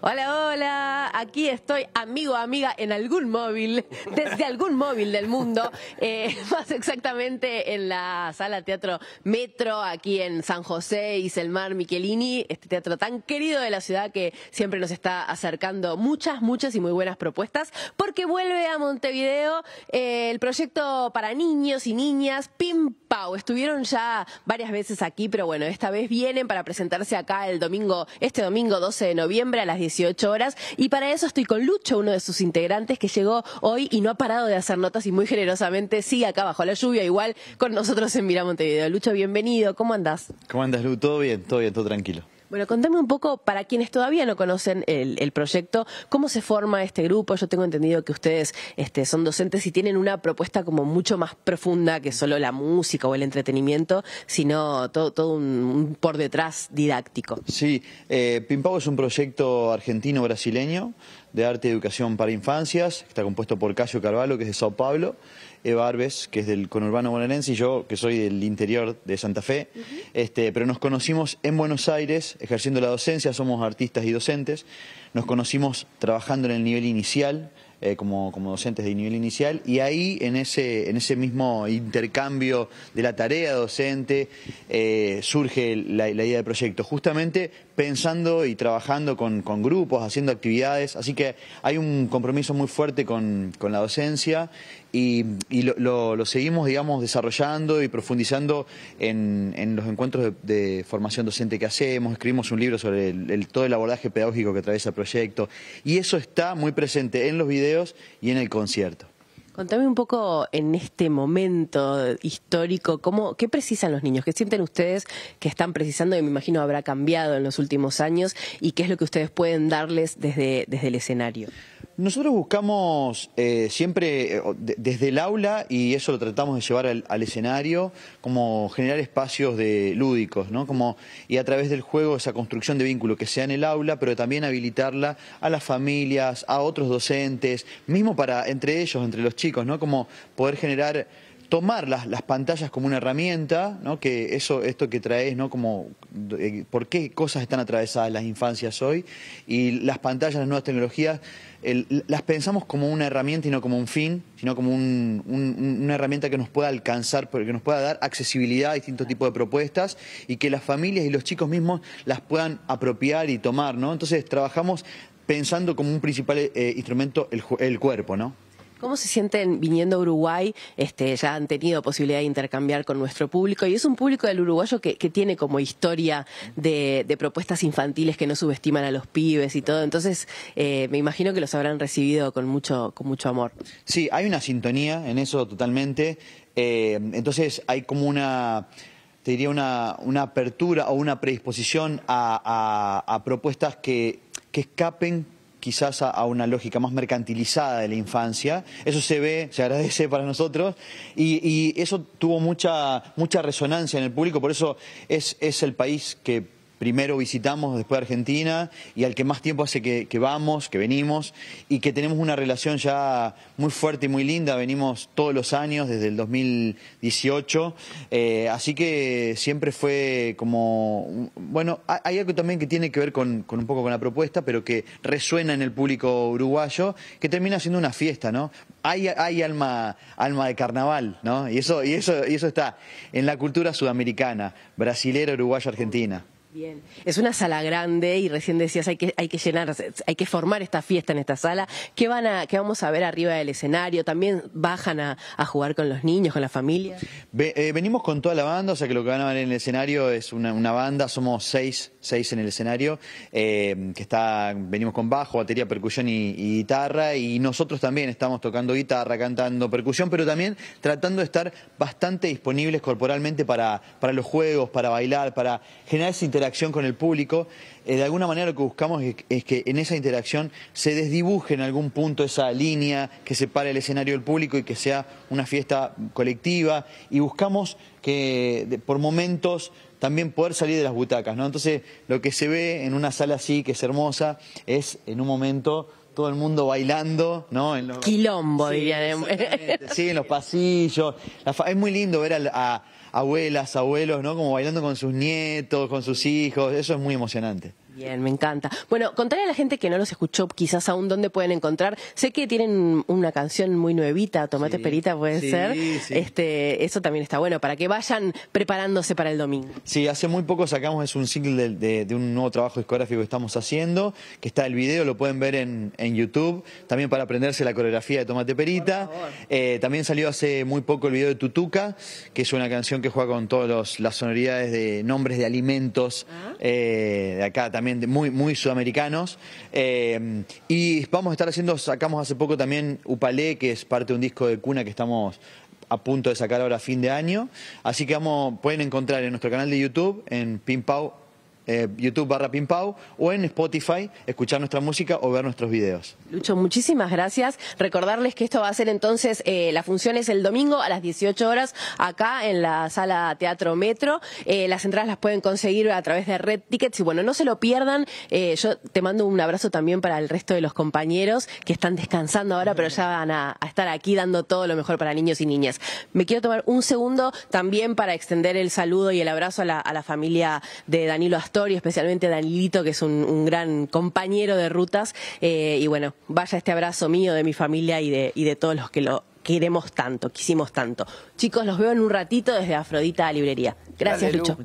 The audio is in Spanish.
Hola, hola. Aquí estoy, amigo, amiga, en algún móvil, desde algún móvil del mundo, eh, más exactamente en la sala Teatro Metro, aquí en San José, Iselmar Michelini, este teatro tan querido de la ciudad que siempre nos está acercando muchas, muchas y muy buenas propuestas, porque vuelve a Montevideo eh, el proyecto para niños y niñas, Pim Pau. Estuvieron ya varias veces aquí, pero bueno, esta vez vienen para presentarse acá el domingo, este domingo 12 de noviembre a las 18 horas. Y para eso estoy con Lucho, uno de sus integrantes, que llegó hoy y no ha parado de hacer notas y muy generosamente sigue sí, acá bajo la lluvia, igual con nosotros en Mira Montevideo. Lucho, bienvenido. ¿Cómo andás? ¿Cómo andás, Lu? ¿Todo bien? Todo bien, todo tranquilo. Bueno, contame un poco, para quienes todavía no conocen el, proyecto, ¿cómo se forma este grupo? Yo tengo entendido que ustedes este, son docentes y tienen una propuesta como mucho más profunda que solo la música o el entretenimiento, sino todo, un, por detrás didáctico. Sí, eh, Pimpago es un proyecto argentino-brasileño de arte y educación para infancias, está compuesto por Casio Carvalho, que es de Sao Paulo, Eva Arbes, que es del conurbano bonaerense, y yo, que soy del interior de Santa Fe, este, pero nos conocimos en Buenos Aires ejerciendo la docencia, somos artistas y docentes. Nos conocimos trabajando en el nivel inicial, eh, como, docentes de nivel inicial y ahí en ese, en ese mismo intercambio de la tarea docente eh, surge la, idea del proyecto, justamente pensando y trabajando con, grupos, haciendo actividades, así que hay un compromiso muy fuerte con, con la docencia y, lo, seguimos, digamos, desarrollando y profundizando en, los encuentros de, formación docente que hacemos, escribimos un libro sobre el, todo el abordaje pedagógico que atraviesa el proyecto y eso está muy presente en los videos y en el concierto. Contame un poco en este momento histórico, ¿cómo, ¿qué precisan los niños? ¿Qué sienten ustedes que están precisando? Y me imagino habrá cambiado en los últimos años. ¿Y qué es lo que ustedes pueden darles desde el escenario? Nosotros buscamos eh, siempre eh, desde el aula, y eso lo tratamos de llevar al, al escenario, como generar espacios de lúdicos, ¿no? Como, y a través del juego esa construcción de vínculo que sea en el aula, pero también habilitarla a las familias, a otros docentes, mismo para entre ellos, entre los chicos, ¿no? Como poder generar tomar las, pantallas como una herramienta, ¿no? que eso, esto que traes, ¿no? como eh, por qué cosas están atravesadas las infancias hoy, y las pantallas, las nuevas tecnologías, las pensamos como una herramienta y no como un fin, sino como una herramienta que nos pueda alcanzar, que nos pueda dar accesibilidad a distintos tipos de propuestas y que las familias y los chicos mismos las puedan apropiar y tomar, ¿no? Entonces trabajamos pensando como un principal eh, instrumento el, el cuerpo, ¿no? ¿Cómo se sienten viniendo a Uruguay? Este, ya han tenido posibilidad de intercambiar con nuestro público y es un público del uruguayo que, tiene como historia de, propuestas infantiles que no subestiman a los pibes y todo. Entonces, eh, me imagino que los habrán recibido con mucho, con mucho amor. Sí, hay una sintonía en eso totalmente. Eh, entonces, hay como una te diría una, apertura o una predisposición a, propuestas que, que escapen quizás a, una lógica más mercantilizada de la infancia. Eso se ve, se agradece para nosotros y, y eso tuvo mucha, mucha resonancia en el público, por eso es, es el país que primero visitamos, después Argentina, y al que más tiempo hace que, vamos, que venimos, y que tenemos una relación ya muy fuerte y muy linda, venimos todos los años, desde el 2018, eh, así que siempre fue como, bueno, hay algo también que tiene que ver con, un poco con la propuesta, pero que resuena en el público uruguayo, que termina siendo una fiesta, ¿no? Hay, hay alma, alma de carnaval, ¿no? Y eso, y, eso, y eso está en la cultura sudamericana, brasilera, uruguaya, argentina. Es una sala grande y recién decías hay que, hay que llenar, hay que formar esta fiesta en esta sala. ¿Qué, van a, qué vamos a ver arriba del escenario? ¿También bajan a, jugar con los niños, con la familia? Eh, venimos con toda la banda, o sea que lo que van a ver en el escenario es una, banda, somos seis, seis en el escenario, eh, que está, venimos con bajo, batería, percusión y, guitarra, y nosotros también estamos tocando guitarra, cantando percusión, pero también tratando de estar bastante disponibles corporalmente para, para los juegos, para bailar, para generar esa interacción interacción con el público, eh, de alguna manera lo que buscamos es, que en esa interacción se desdibuje en algún punto esa línea que separa el escenario del público y que sea una fiesta colectiva y buscamos que por momentos también poder salir de las butacas, ¿no? Entonces, lo que se ve en una sala así, que es hermosa, es en un momento todo el mundo bailando, ¿no? Quilombo, diría. Sí, en los pasillos. Es muy lindo ver a abuelas, abuelos, ¿no? Como bailando con sus nietos, con sus hijos, eso es muy emocionante. Bien, me encanta. Bueno, contarle a la gente que no los escuchó, quizás aún dónde pueden encontrar. Sé que tienen una canción muy nuevita, Tomate Perita puede ser. Sí. Este, eso también está bueno, para que vayan preparándose para el domingo. Sí, hace muy poco sacamos es un single de, un nuevo trabajo discográfico que estamos haciendo, que está el video, lo pueden ver en, YouTube, también para aprenderse la coreografía de Tomate Perita. Eh, también salió hace muy poco el video de Tutuca, que es una canción que juega con todas las sonoridades de nombres de alimentos. Ah. Eh, de acá también de muy, muy sudamericanos. Eh, y vamos a estar haciendo, sacamos hace poco también Upalé, que es parte de un disco de cuna que estamos a punto de sacar ahora a fin de año. Así que vamos, pueden encontrar en nuestro canal de YouTube, en Pimpau eh, YouTube barra Pimpau o en Spotify escuchar nuestra música o ver nuestros videos. Lucho, muchísimas gracias. Recordarles que esto va a ser entonces, eh, la función es el domingo a las 18 horas acá en la sala Teatro Metro. Eh, las entradas las pueden conseguir a través de Red Tickets y bueno, no se lo pierdan. yo te mando un abrazo también para el resto de los compañeros que están descansando ahora, pero ya van a, estar aquí dando todo lo mejor para niños y niñas. Me quiero tomar un segundo también para extender el saludo y el abrazo a la, a la familia de Danilo Astor y especialmente a Danilito, que es un, gran compañero de rutas. Eh, y bueno, vaya este abrazo mío, de mi familia y de, de todos los que lo queremos tanto, quisimos tanto. Chicos, los veo en un ratito desde Afrodita Librería. Gracias, Lucho.